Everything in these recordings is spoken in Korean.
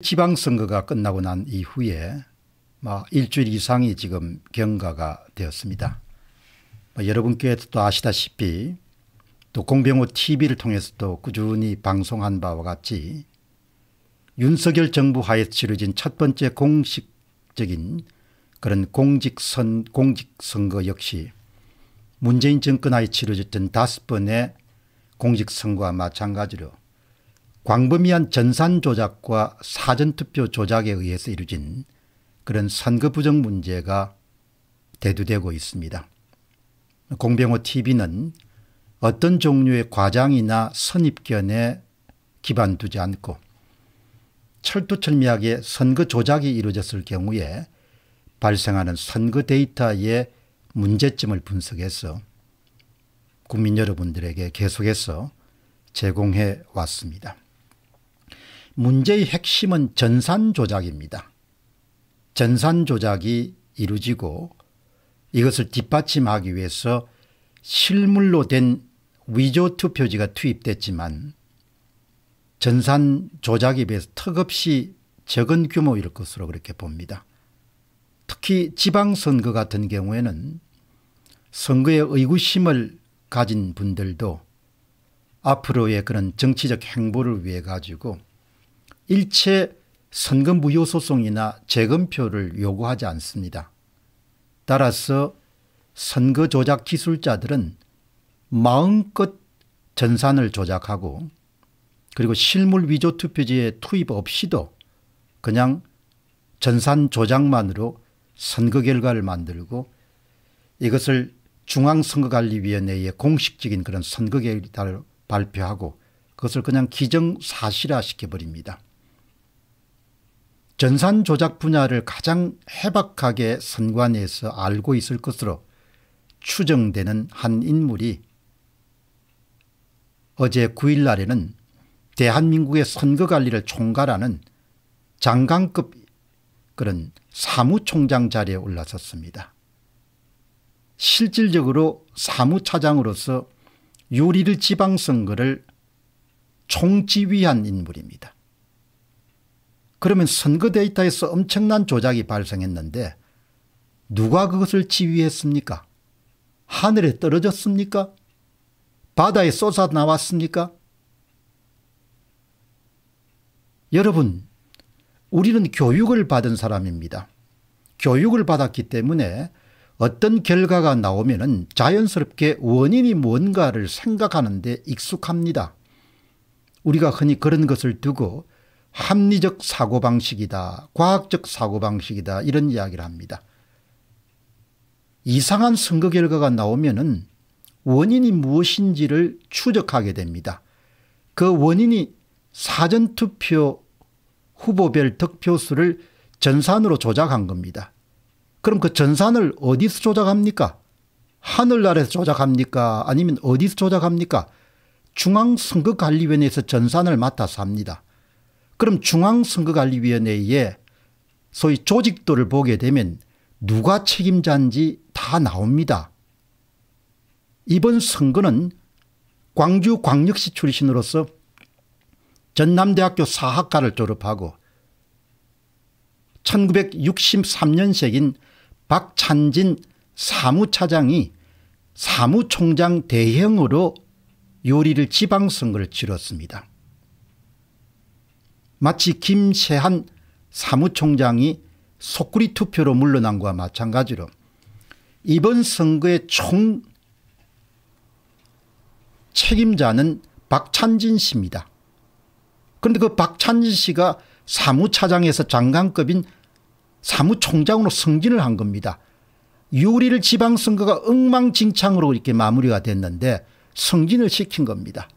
지방선거가 끝나고 난 이후에 일주일 이상이 지금 경과가 되었습니다. 뭐 여러분께서도 아시다시피 또 공병호 TV를 통해서도 꾸준히 방송한 바와 같이 윤석열 정부 하에서 치러진 첫 번째 공식적인 그런 공직선, 공직선거 역시 문재인 정권 하에 치러졌던 다섯 번의 공직선거와 마찬가지로 광범위한 전산 조작과 사전투표 조작에 의해서 이루어진 그런 선거 부정 문제가 대두되고 있습니다. 공병호 TV는 어떤 종류의 과장이나 선입견에 기반 두지 않고 철두철미하게 선거 조작이 이루어졌을 경우에 발생하는 선거 데이터의 문제점을 분석해서 국민 여러분들에게 계속해서 제공해 왔습니다. 문제의 핵심은 전산 조작입니다. 전산 조작이 이루어지고 이것을 뒷받침하기 위해서 실물로 된 위조 투표지가 투입됐지만 전산 조작에 비해서 턱없이 적은 규모일 것으로 그렇게 봅니다. 특히 지방선거 같은 경우에는 선거에 의구심을 가진 분들도 앞으로의 그런 정치적 행보를 위해 가지고 일체 선거무효 소송이나 재검표를 요구하지 않습니다. 따라서 선거 조작 기술자들은 마음껏 전산을 조작하고 그리고 실물 위조 투표지에 투입 없이도 그냥 전산 조작만으로 선거 결과를 만들고 이것을 중앙선거관리위원회의 공식적인 그런 선거 결과를 발표하고 그것을 그냥 기정사실화 시켜버립니다. 전산 조작 분야를 가장 해박하게 선관에서 알고 있을 것으로 추정되는 한 인물이 어제 9일 날에는 대한민국의 선거관리를 총괄하는 장관급 그런 사무총장 자리에 올라섰습니다. 실질적으로 사무차장으로서 유리를 지방선거를 총지휘한 인물입니다. 그러면 선거 데이터에서 엄청난 조작이 발생했는데 누가 그것을 지휘했습니까? 하늘에 떨어졌습니까? 바다에 쏟아 나왔습니까? 여러분 우리는 교육을 받은 사람입니다. 교육을 받았기 때문에 어떤 결과가 나오면 자연스럽게 원인이 뭔가를 생각하는 데 익숙합니다. 우리가 흔히 그런 것을 두고 합리적 사고방식이다. 과학적 사고방식이다. 이런 이야기를 합니다. 이상한 선거 결과가 나오면은 원인이 무엇인지를 추적하게 됩니다. 그 원인이 사전투표 후보별 득표수를 전산으로 조작한 겁니다. 그럼 그 전산을 어디서 조작합니까? 하늘나라에서 조작합니까? 아니면 어디서 조작합니까? 중앙선거관리위원회에서 전산을 맡아서 합니다. 그럼 중앙선거관리위원회에 소위 조직도를 보게 되면 누가 책임자인지 다 나옵니다. 이번 선거는 광주 광역시 출신으로서 전남대학교 사학과를 졸업하고 1963년생인 박찬진 사무차장이 사무총장 대행으로 요리를 지방선거를 치렀습니다. 마치 김세한 사무총장이 속구리 투표로 물러난 것과 마찬가지로 이번 선거의 총 책임자는 박찬진 씨입니다. 그런데 그 박찬진 씨가 사무차장에서 장관급인 사무총장으로 승진을 한 겁니다. 6월 1 지방선거가 엉망진창으로 이렇게 마무리가 됐는데 승진을 시킨 겁니다.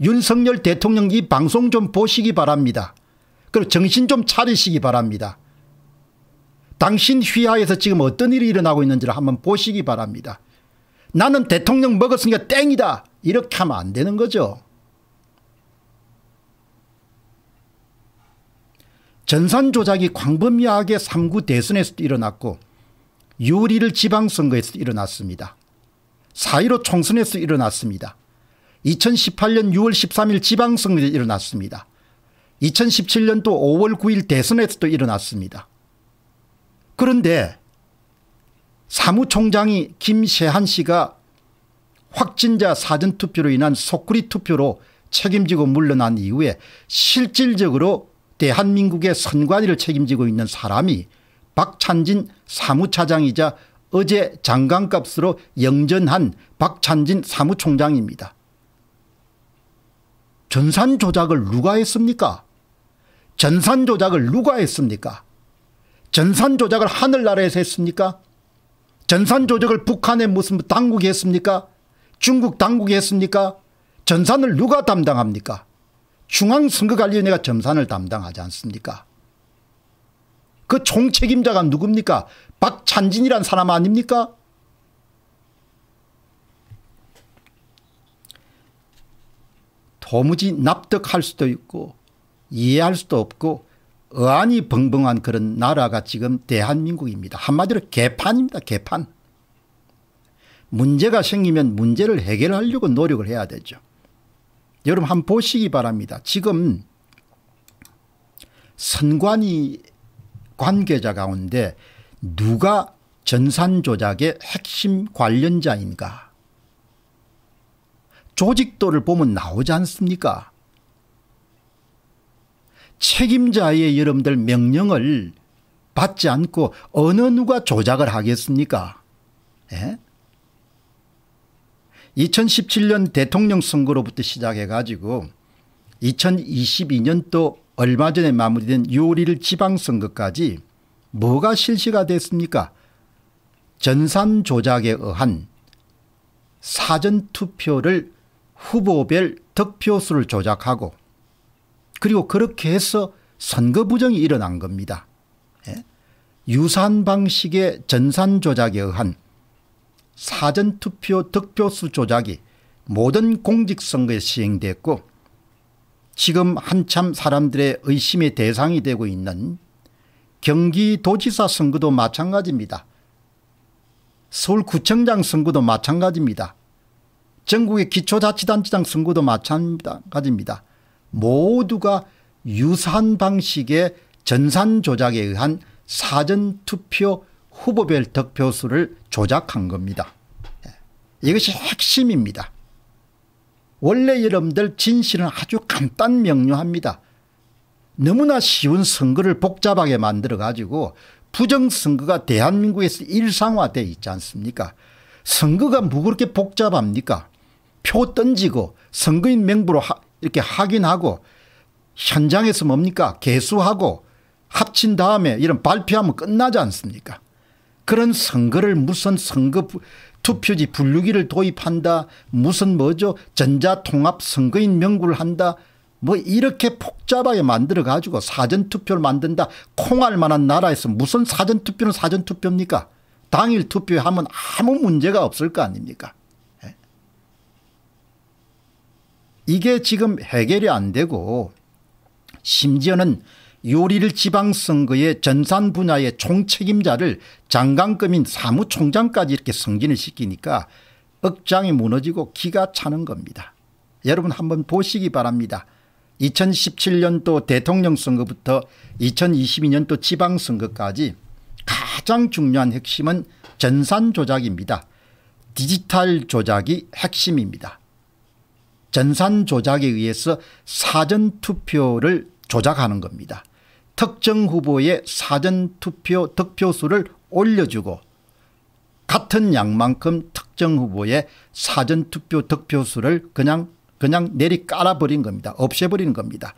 윤석열 대통령 이 방송 좀 보시기 바랍니다. 그리고 정신 좀 차리시기 바랍니다. 당신 휘하에서 지금 어떤 일이 일어나고 있는지를 한번 보시기 바랍니다. 나는 대통령 먹었으니까 땡이다. 이렇게 하면 안 되는 거죠. 전산 조작이 광범위하게 3구 대선에서 일어났고 유리를 지방선거에서 일어났습니다. 4.15 총선에서 일어났습니다. 2018년 6월 13일 지방선거에 일어났습니다. 2017년도 5월 9일 대선에서도 일어났습니다. 그런데 사무총장이 김세한 씨가 확진자 사전투표로 인한 속구리 투표로 책임지고 물러난 이후에 실질적으로 대한민국의 선관위를 책임지고 있는 사람이 박찬진 사무차장이자 어제 장관값으로 영전한 박찬진 사무총장입니다. 전산 조작을 누가 했습니까? 전산 조작을 누가 했습니까? 전산 조작을 하늘나라에서 했습니까? 전산 조작을 북한의 무슨 당국이 했습니까? 중국 당국이 했습니까? 전산을 누가 담당합니까? 중앙선거관리위원회가 전산을 담당하지 않습니까? 그 총책임자가 누굽니까? 박찬진이란 사람 아닙니까? 도무지 납득할 수도 있고 이해할 수도 없고 어안이 벙벙한 그런 나라가 지금 대한민국입니다. 한마디로 개판입니다. 개판. 문제가 생기면 문제를 해결하려고 노력을 해야 되죠. 여러분 한번 보시기 바랍니다. 지금 선관위 관계자 가운데 누가 전산 조작의 핵심 관련자인가 조직도를 보면 나오지 않습니까? 책임자의 여러분들 명령을 받지 않고 어느 누가 조작을 하겠습니까? 예? 2017년 대통령 선거로부터 시작해가지고 2022년도 얼마 전에 마무리된 6월 1일 지방선거까지 뭐가 실시가 됐습니까? 전산 조작에 의한 사전투표를 후보별 득표수를 조작하고 그리고 그렇게 해서 선거 부정이 일어난 겁니다. 예? 유산 방식의 전산 조작에 의한 사전투표 득표수 조작이 모든 공직선거에 시행됐고 지금 한참 사람들의 의심의 대상이 되고 있는 경기도지사 선거도 마찬가지입니다. 서울구청장 선거도 마찬가지입니다. 전국의 기초자치단체장 선거도 마찬가지입니다. 모두가 유사한 방식의 전산 조작에 의한 사전투표 후보별 득표수를 조작한 겁니다. 예. 이것이 핵심입니다. 원래 여러분들 진실은 아주 간단 명료합니다. 너무나 쉬운 선거를 복잡하게 만들어 가지고 부정선거가 대한민국에서 일상화되어 있지 않습니까 선거가 뭐 그렇게 복잡합니까 표 던지고 선거인 명부로 하, 이렇게 확인하고 현장에서 뭡니까 개수하고 합친 다음에 이런 발표하면 끝나지 않습니까 그런 선거를 무슨 선거 투표지 분류기를 도입한다 무슨 뭐죠 전자통합 선거인 명부를 한다 뭐 이렇게 복잡하게 만들어 가지고 사전투표를 만든다 콩할 만한 나라에서 무슨 사전투표는 사전투표입니까 당일 투표하면 아무 문제가 없을 거 아닙니까 이게 지금 해결이 안 되고 심지어는 요리를 지방선거의 전산 분야의 총책임자를 장관급인 사무총장까지 이렇게 승진을 시키니까 억장이 무너지고 기가 차는 겁니다. 여러분 한번 보시기 바랍니다. 2017년도 대통령 선거부터 2022년도 지방선거까지 가장 중요한 핵심은 전산 조작입니다. 디지털 조작이 핵심입니다. 전산 조작에 의해서 사전투표를 조작하는 겁니다. 특정 후보의 사전투표 득표수를 올려주고 같은 양만큼 특정 후보의 사전투표 득표수를 그냥 그냥 내리 깔아버린 겁니다. 없애버리는 겁니다.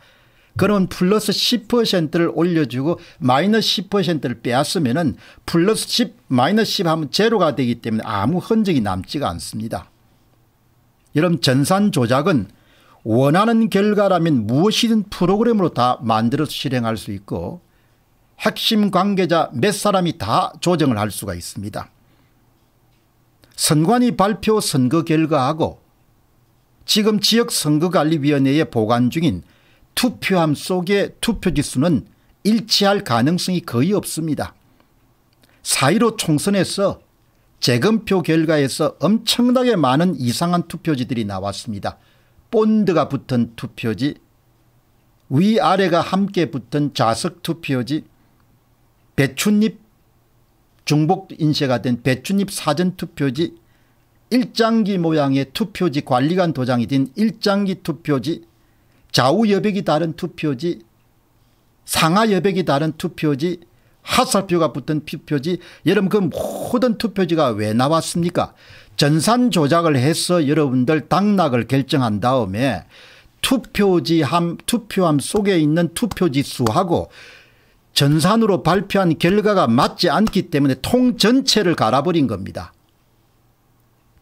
그러면 플러스 10%를 올려주고 마이너스 10%를 빼앗으면 플러스 10 마이너스 10 하면 제로가 되기 때문에 아무 흔적이 남지가 않습니다. 이런 전산 조작은 원하는 결과라면 무엇이든 프로그램으로 다 만들어서 실행할 수 있고 핵심 관계자 몇 사람이 다 조정을 할 수가 있습니다. 선관위 발표 선거 결과하고 지금 지역선거관리위원회에 보관 중인 투표함 속의 투표지수는 일치할 가능성이 거의 없습니다. 4.15 총선에서 재검표 결과에서 엄청나게 많은 이상한 투표지들이 나왔습니다. 본드가 붙은 투표지, 위아래가 함께 붙은 자석 투표지, 배춧잎 중복 인쇄가 된 배춧잎 사전 투표지, 일장기 모양의 투표지 관리관 도장이 된 일장기 투표지, 좌우 여백이 다른 투표지, 상하 여백이 다른 투표지, 화살표가 붙은 투표지 여러분 그 모든 투표지가 왜 나왔습니까 전산 조작을 해서 여러분들 당락을 결정한 다음에 투표지 함 투표함 속에 있는 투표지 수하고 전산으로 발표한 결과가 맞지 않기 때문에 통 전체를 갈아버린 겁니다.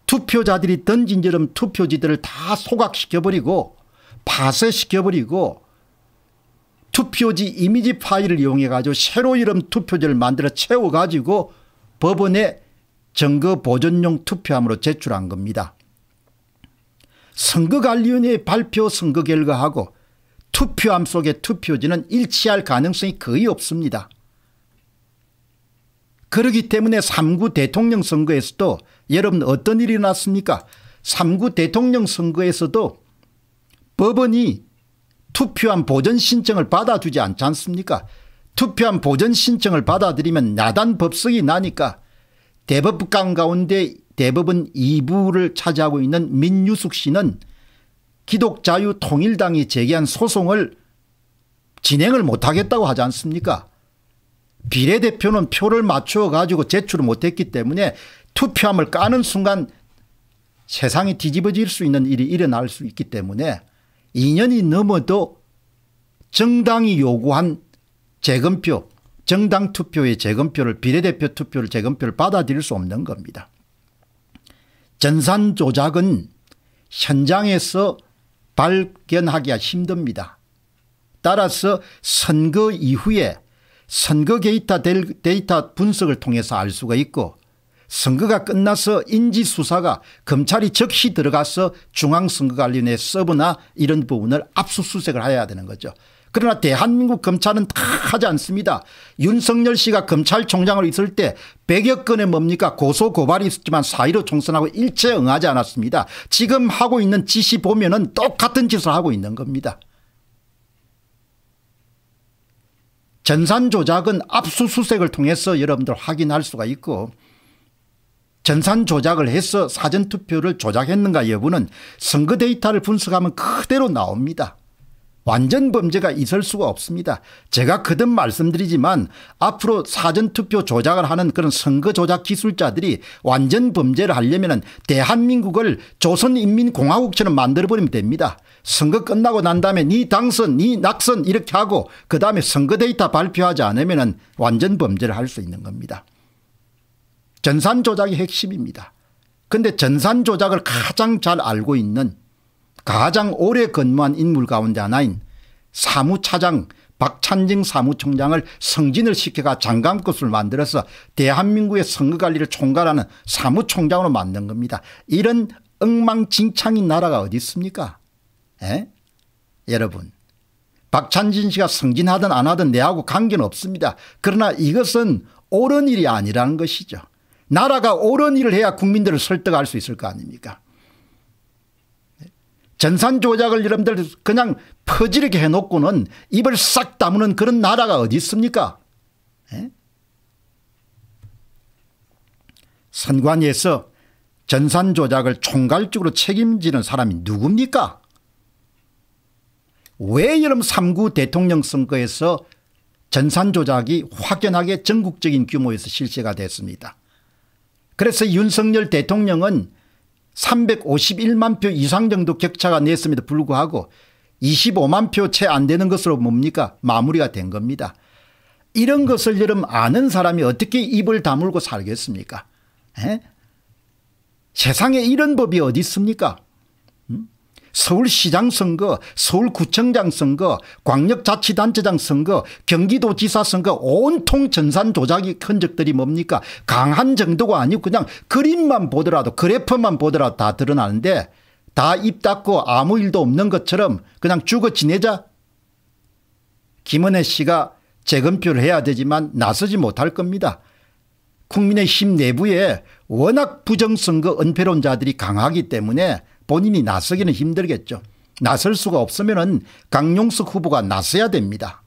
투표자들이 던진 여름 투표지들을 다 소각시켜버리고 파쇄시켜버리고 투표지 이미지 파일을 이용해 가지고 새로 이름 투표지를 만들어 채워 가지고 법원에 증거 보존용 투표함으로 제출한 겁니다. 선거관리위원회 발표 선거 결과하고 투표함 속의 투표지는 일치할 가능성이 거의 없습니다. 그러기 때문에 3구 대통령 선거에서도 여러분 어떤 일이 났습니까? 3구 대통령 선거에서도 법원이 투표한 보전 신청을 받아주지 않지 않습니까 투표한 보전 신청을 받아들이면 야단 법석이 나니까 대법관 가운데 대법원 2부를 차지하고 있는 민유숙 씨는 기독자유통일당이 제기한 소송을 진행을 못하겠다고 하지 않습니까 비례대표는 표를 맞추 가지고 제출을 못했기 때문에 투표함을 까는 순간 세상이 뒤집어질 수 있는 일이 일어날 수 있기 때문에 2년이 넘어도 정당이 요구한 재검표 정당 투표의 재검표를 비례대표 투표를 재검표를 받아들일 수 없는 겁니다. 전산 조작은 현장에서 발견하기가 힘듭니다. 따라서 선거 이후에 선거 데이터, 데이터 분석을 통해서 알 수가 있고 선거가 끝나서 인지수사가 검찰이 즉시 들어가서 중앙선거관리위원회 서브나 이런 부분을 압수수색을 해야 되는 거죠. 그러나 대한민국 검찰은 다 하지 않습니다. 윤석열 씨가 검찰총장을 있을 때 100여 건의 뭡니까 고소고발이 있었지만 사1 5 총선하고 일체 응하지 않았습니다. 지금 하고 있는 짓이 보면 은 똑같은 짓을 하고 있는 겁니다. 전산 조작은 압수수색을 통해서 여러분들 확인할 수가 있고 전산 조작을 해서 사전투표를 조작했는가 여부는 선거 데이터를 분석하면 그대로 나옵니다. 완전 범죄가 있을 수가 없습니다. 제가 그든 말씀드리지만 앞으로 사전투표 조작을 하는 그런 선거 조작 기술자들이 완전 범죄를 하려면 대한민국을 조선인민공화국처럼 만들어버리면 됩니다. 선거 끝나고 난 다음에 니 당선 니 낙선 이렇게 하고 그 다음에 선거 데이터 발표하지 않으면 완전 범죄를 할 수 있는 겁니다. 전산 조작이 핵심입니다. 근데 전산 조작을 가장 잘 알고 있는 가장 오래 근무한 인물 가운데 하나인 사무차장 박찬징 사무총장을 승진을 시켜가 장관급을 만들어서 대한민국의 선거관리를 총괄하는 사무총장으로 만든 겁니다. 이런 엉망진창인 나라가 어디 있습니까 에? 예? 여러분 박찬진 씨가 승진하든 안 하든 내하고 관계는 없습니다. 그러나 이것은 옳은 일이 아니라는 것이죠. 나라가 옳은 일을 해야 국민들을 설득할 수 있을 거 아닙니까? 전산 조작을 여러분들 그냥 퍼지르게 해놓고는 입을 싹 다무는 그런 나라가 어디 있습니까? 에? 예? 선관위에서 전산 조작을 총괄적으로 책임지는 사람이 누굽니까? 왜 여름 3구 대통령 선거에서 전산 조작이 확연하게 전국적인 규모에서 실시가 됐습니다. 그래서 윤석열 대통령은 351만 표 이상 정도 격차가 냈음에도 불구하고 25만 표 채 안 되는 것으로 뭡니까 마무리가 된 겁니다. 이런 것을 여러분 아는 사람이 어떻게 입을 다물고 살겠습니까 에? 세상에 이런 법이 어디 있습니까 서울시장 선거 서울구청장 선거 광역자치단체장 선거 경기도지사 선거 온통 전산 조작이 흔적들이 뭡니까 강한 정도가 아니고 그냥 그림만 보더라도 그래프만 보더라도 다 드러나는데 다 입 닫고 아무 일도 없는 것처럼 그냥 죽어 지내자 김은혜 씨가 재검표를 해야 되지만 나서지 못할 겁니다. 국민의힘 내부에 워낙 부정선거 은폐론자들이 강하기 때문에 본인이 나서기는 힘들겠죠. 나설 수가 없으면 강용석 후보가 나서야 됩니다.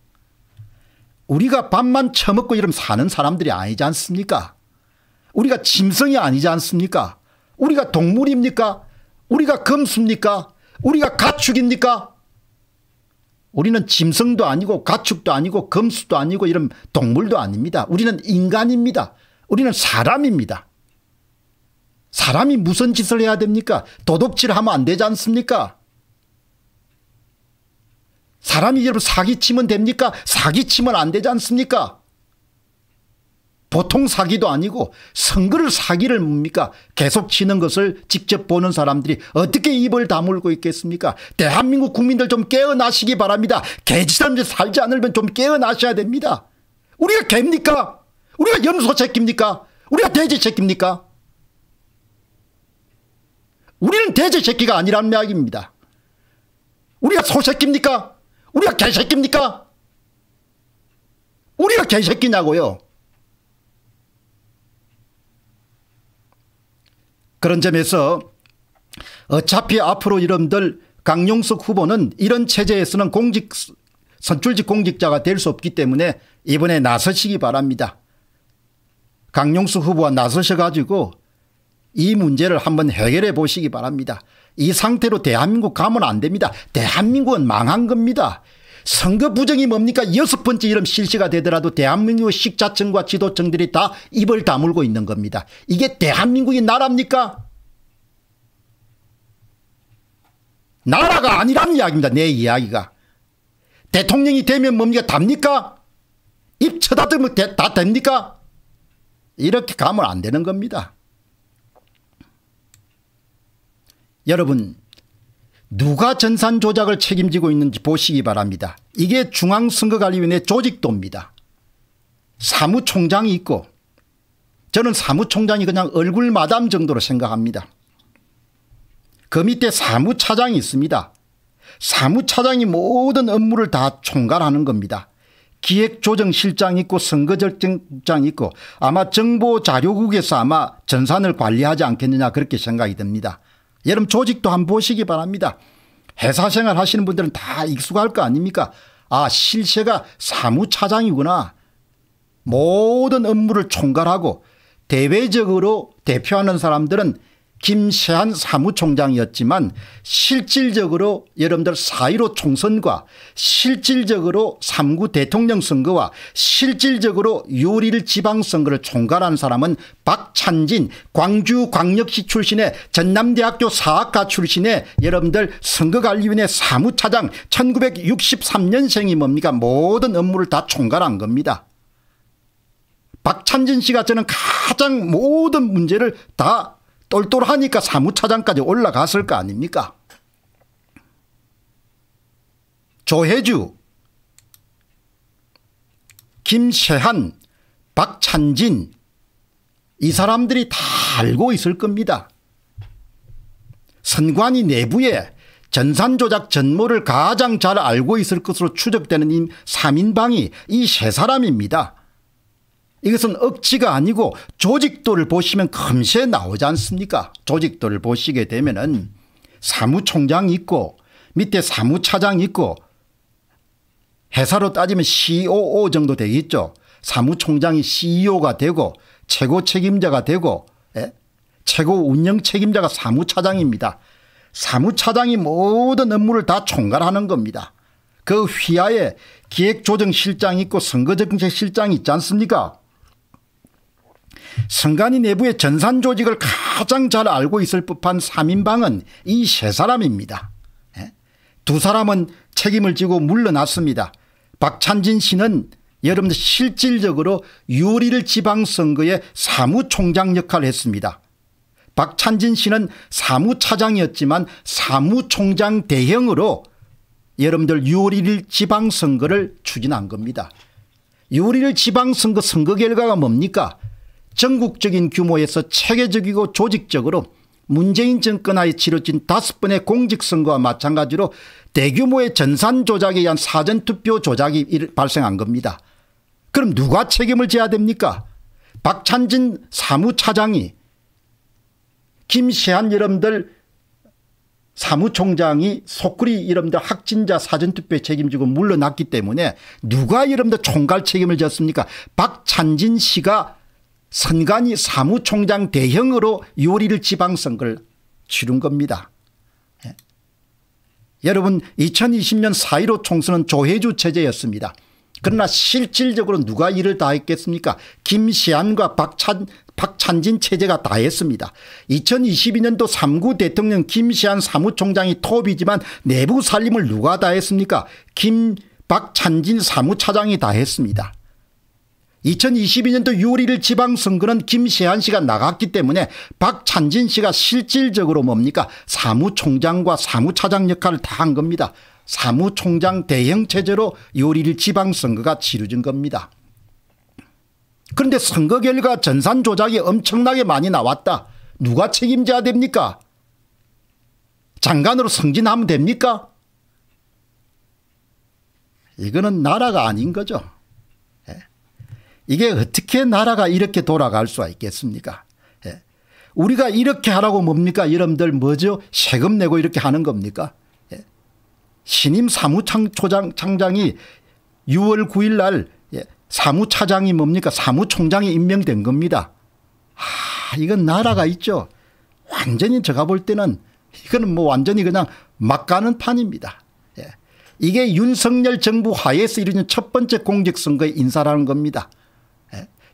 우리가 밥만 처먹고 이러면 사는 사람들이 아니지 않습니까? 우리가 짐승이 아니지 않습니까? 우리가 동물입니까? 우리가 금수입니까? 우리가 가축입니까? 우리는 짐승도 아니고 가축도 아니고 금수도 아니고 이런 동물도 아닙니다. 우리는 인간입니다. 우리는 사람입니다. 사람이 무슨 짓을 해야 됩니까? 도둑질 하면 안 되지 않습니까? 사람이 여러분 사기치면 됩니까? 사기치면 안 되지 않습니까? 보통 사기도 아니고 선거를 사기를 뭡니까? 계속 치는 것을 직접 보는 사람들이 어떻게 입을 다물고 있겠습니까? 대한민국 국민들 좀 깨어나시기 바랍니다. 개지사람들 살지 않으면 좀 깨어나셔야 됩니다. 우리가 개입니까? 우리가 염소 새끼입니까? 우리가 돼지 새끼입니까? 우리는 돼지새끼가 아니라는 이야기입니다. 우리가 소새끼입니까? 우리가 개새끼입니까? 우리가 개새끼냐고요. 그런 점에서 어차피 앞으로 이름들 강용석 후보는 이런 체제에서는 공직 선출직 공직자가 될 수 없기 때문에 이번에 나서시기 바랍니다. 강용수 후보와 나서셔 가지고 이 문제를 한번 해결해 보시기 바랍니다. 이 상태로 대한민국 가면 안 됩니다. 대한민국은 망한 겁니다. 선거 부정이 뭡니까? 여섯 번째 이름 실시가 되더라도 대한민국 식자층과 지도층들이 다 입을 다물고 있는 겁니다. 이게 대한민국이 나라입니까? 나라가 아니라는 이야기입니다. 내 이야기가. 대통령이 되면 뭡니까? 답니까? 입 쳐다들면 다 됩니까? 이렇게 가면 안 되는 겁니다. 여러분 누가 전산 조작을 책임지고 있는지 보시기 바랍니다. 이게 중앙선거관리위원회 조직도입니다. 사무총장이 있고 저는 사무총장이 그냥 얼굴 마담 정도로 생각합니다. 그 밑에 사무차장이 있습니다. 사무차장이 모든 업무를 다 총괄하는 겁니다. 기획조정실장 있고 선거절정장 있고 아마 정보자료국에서 아마 전산을 관리하지 않겠느냐 그렇게 생각이 듭니다. 여러분 조직도 한번 보시기 바랍니다. 회사 생활 하시는 분들은 다 익숙할 거 아닙니까? 아 실세가 사무차장이구나. 모든 업무를 총괄하고 대외적으로 대표하는 사람들은 김세한 사무총장이었지만 실질적으로 여러분들 4.15 총선과 실질적으로 3구 대통령 선거와 실질적으로 요리를 지방선거를 총괄한 사람은 박찬진 광주광역시 출신의 전남대학교 사학과 출신의 여러분들 선거관리위원회 사무차장 1963년생이 뭡니까 모든 업무를 다 총괄한 겁니다. 박찬진 씨가 저는 가장 모든 문제를 다 똘똘하니까 사무차장까지 올라갔을 거 아닙니까? 조혜주, 김세한, 박찬진 이 사람들이 다 알고 있을 겁니다. 선관위 내부에 전산 조작 전모를 가장 잘 알고 있을 것으로 추적되는 이 3인방이 이 세 사람입니다. 이것은 억지가 아니고 조직도를 보시면 금세 나오지 않습니까 조직도를 보시게 되면 사무총장 이 있고 밑에 사무차장 이 있고 회사로 따지면 COO e 정도 되겠죠 사무총장이 CEO가 되고 최고 책임자가 되고 예? 최고 운영 책임자가 사무차장입니다 사무차장이 모든 업무를 다 총괄하는 겁니다 그 휘하에 기획조정실장 있고 선거정책실장이 있지 않습니까 선관이 내부의 전산 조직을 가장 잘 알고 있을 법한 3인방은 이 세 사람입니다. 예? 두 사람은 책임을 지고 물러났습니다. 박찬진 씨는 여러분 들 실질적으로 유리를 지방선거의 사무총장 역할을 했습니다. 박찬진 씨는 사무차장이었지만 사무총장 대형으로 여러분들 유리를 지방선거를 추진한 겁니다. 유리를 지방선거 선거 결과가 뭡니까? 전국적인 규모에서 체계적이고 조직적으로 문재인 정권하에 치러진 다섯 번의 공직선거와 마찬가지로 대규모의 전산 조작에 의한 사전투표 조작이 발생한 겁니다. 그럼 누가 책임을 져야 됩니까? 박찬진 사무차장이 김시한 여러분들 사무총장이 속구리 여러분들 확진자 사전투표에 책임지고 물러났기 때문에 누가 여러분들 총괄 책임을 졌습니까? 박찬진 씨가 선관위 사무총장 대형으로 요리를 지방선거를 치른 겁니다. 예. 여러분 2020년 4.15 총선은 조혜주 체제였습니다. 그러나 실질적으로 누가 일을 다 했겠습니까 김시안과 박찬, 박찬진 체제가 다 했습니다. 2022년도 3구 대통령 김시안 사무총장이 톱이지만 내부 살림을 누가 다 했습니까 김 박찬진 사무차장이 다 했습니다. 2022년도 6월 1일 지방선거는 김세한 씨가 나갔기 때문에 박찬진 씨가 실질적으로 뭡니까 사무총장과 사무차장 역할을 다 한 겁니다. 사무총장 대형체제로 6월 1일 지방선거가 치루진 겁니다. 그런데 선거 결과 전산 조작이 엄청나게 많이 나왔다. 누가 책임져야 됩니까? 장관으로 승진하면 됩니까? 이거는 나라가 아닌 거죠. 이게 어떻게 나라가 이렇게 돌아갈 수가 있겠습니까? 예. 우리가 이렇게 하라고 뭡니까? 여러분들 뭐죠? 세금 내고 이렇게 하는 겁니까? 예. 신임 사무총장 이 6월 9일 날 예. 사무차장이 뭡니까? 사무총장이 임명된 겁니다. 아, 이건 나라가 있죠. 완전히 제가 볼 때는 이거는 뭐 완전히 그냥 막 가는 판입니다. 예. 이게 윤석열 정부 하에서 이루어진 첫 번째 공직선거의 인사라는 겁니다.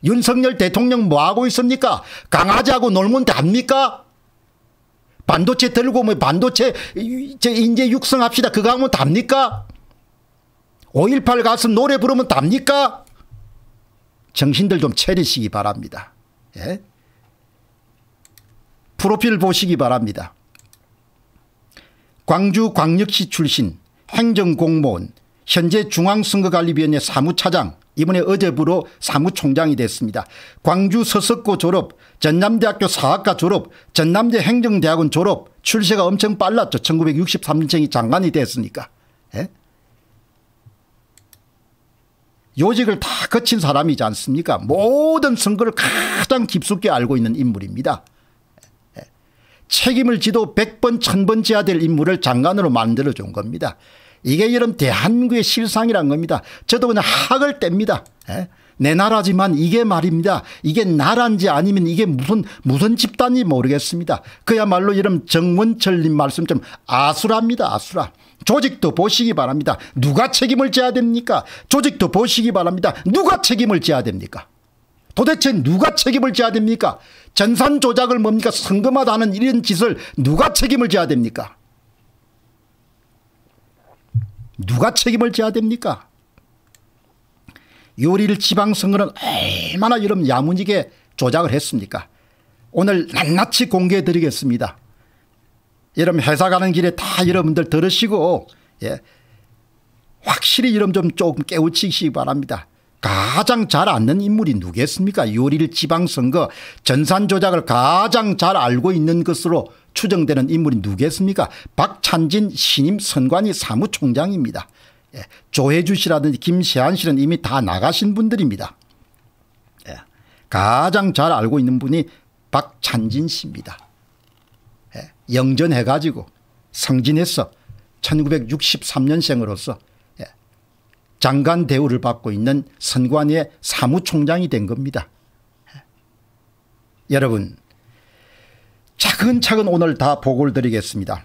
윤석열 대통령 뭐하고 있습니까? 강아지하고 놀면 답니까? 반도체 들고 뭐 반도체 인재 육성합시다 그거 하면 답니까? 5.18 가서 노래 부르면 답니까? 정신들 좀 차리시기 바랍니다. 예? 프로필 보시기 바랍니다. 광주 광역시 출신 행정공무원 현재 중앙선거관리위원회 사무차장 이번에 어제부로 사무총장이 됐습니다. 광주 서석고 졸업, 전남대학교 사학과 졸업, 전남대 행정대학원 졸업 출세가 엄청 빨랐죠. 1963년생이 장관이 됐으니까. 예? 요직을 다 거친 사람이지 않습니까? 모든 선거를 가장 깊숙이 알고 있는 인물입니다. 예? 책임을 지도 100번 1000번 지야 될 인물을 장관으로 만들어준 겁니다. 이게 이런 대한민국의 실상이란 겁니다. 저도 그냥 학을 뗍니다. 에? 예? 내 나라지만 이게 말입니다. 이게 나란지 아니면 이게 무슨 무슨 집단이 모르겠습니다. 그야말로 이런 정원철님 말씀좀 아수라입니다. 아수라. 조직도 보시기 바랍니다. 누가 책임을 져야 됩니까? 조직도 보시기 바랍니다. 누가 책임을 져야 됩니까? 도대체 누가 책임을 져야 됩니까? 전산 조작을 뭡니까? 선거마다하는 이런 짓을 누가 책임을 져야 됩니까? 누가 책임을 져야 됩니까? 6월 1 지방선거는 얼마나 이런 야무지게 조작을 했습니까? 오늘 낱낱이 공개해 드리겠습니다. 여러분 회사 가는 길에 다 여러분들 들으시고 예. 확실히 여러좀 조금 깨우치시기 바랍니다. 가장 잘 아는 인물이 누구겠습니까? 6월 1 지방선거 전산 조작을 가장 잘 알고 있는 것으로 추정되는 인물이 누구겠습니까? 박찬진 신임 선관위 사무총장입니다. 예. 조혜주 씨라든지 김세한 씨는 이미 다 나가신 분들입니다. 예. 가장 잘 알고 있는 분이 박찬진 씨입니다. 예. 영전해가지고 성진해서 1963년생으로서 장관 대우를 받고 있는 선관위의 사무총장이 된 겁니다. 여러분 차근차근 오늘 다 보고를 드리겠습니다.